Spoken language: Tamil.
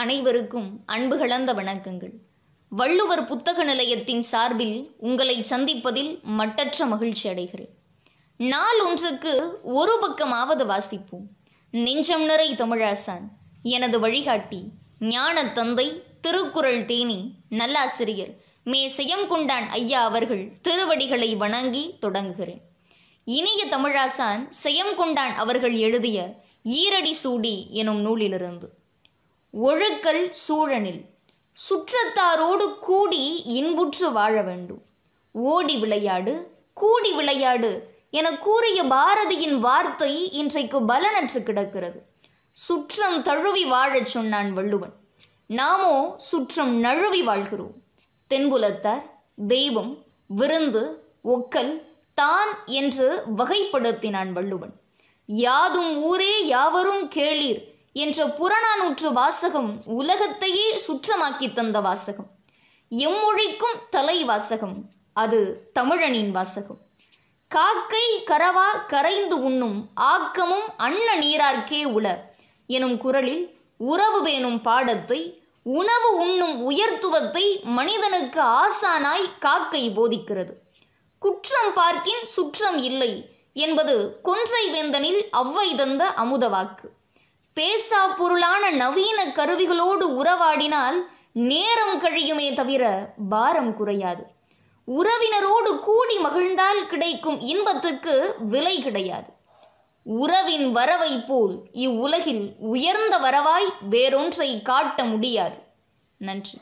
அனைவருக்கும் அன்பு கலந்த வணக்கங்கள் வள்ளுவர் புத்தக நிலையத்தின் சார்பில் உங்களை சந்திப்பதில் மட்டற்ற மகிழ்ச்சி அடைகிறேன் நாள் ஒன்றுக்கு ஒரு பக்கமாவது வாசிப்போம் நெஞ்சம் நிறை தமிழாசான் எனது வழிகாட்டி ஞான தந்தை திருக்குறள் தேனி நல்லாசிரியர் மே செயம்கொண்டான் ஐயா அவர்கள் திருவடிகளை வணங்கி தொடங்குகிறேன் இனிய தமிழாசான் செயம்கொண்டான் அவர்கள் எழுதிய ஈரடி சூடி எனும் நூலிலிருந்து ஒழுக்கல் சூழனில் சுற்றத்தாரோடு கூடி இன்புற்று வாழ வேண்டும் ஓடி விளையாடு கூடி விளையாடு என கூறிய பாரதியின் வார்த்தை இன்றைக்கு பலனற்று கிடக்கிறது சுற்றம் தழுவி வாழச் சொன்னான் வள்ளுவன் நாமோ சுற்றம் நழுவி வாழ்கிறோம் தென்புலத்தார் தெய்வம் விருந்து ஒக்கல் தான் என்று வகைப்படுத்தினான் வள்ளுவன் யாதும் ஊரே யாவரும் கேளீர் என்ற புறநானூற்று வாசகம் உலகத்தையே சுற்றமாக்கி தந்த வாசகம் எம்மொழிக்கும் தலை வாசகம் அது தமிழனின் வாசகம் காக்கை கரவா கரைந்து உண்ணும் ஆக்கமும் அன்ன நீரார்க்கே உள எனும் குரலில் உறவு வேணும் பாடத்தை உணவு உண்ணும் உயர்த்துவத்தை மனிதனுக்கு ஆசானாய் காக்கை போதிக்கிறது குற்றம் பார்க்கின் சுற்றம் இல்லை என்பது கொன்றை வேந்தனில் அவ்வை தந்த அமுத வாக்கு பேசா பொருளான நவீன கருவிகளோடு உறவாடினால் நேரம் கழியுமே தவிர பாரம் குறையாது உறவினரோடு கூடி மகிழ்ந்தால் கிடைக்கும் இன்பத்திற்கு விலை கிடையாது உறவின் வரவை போல் இவ்வுலகில் உயர்ந்த வரவாய் வேறொன்றை காட்ட முடியாது நன்றி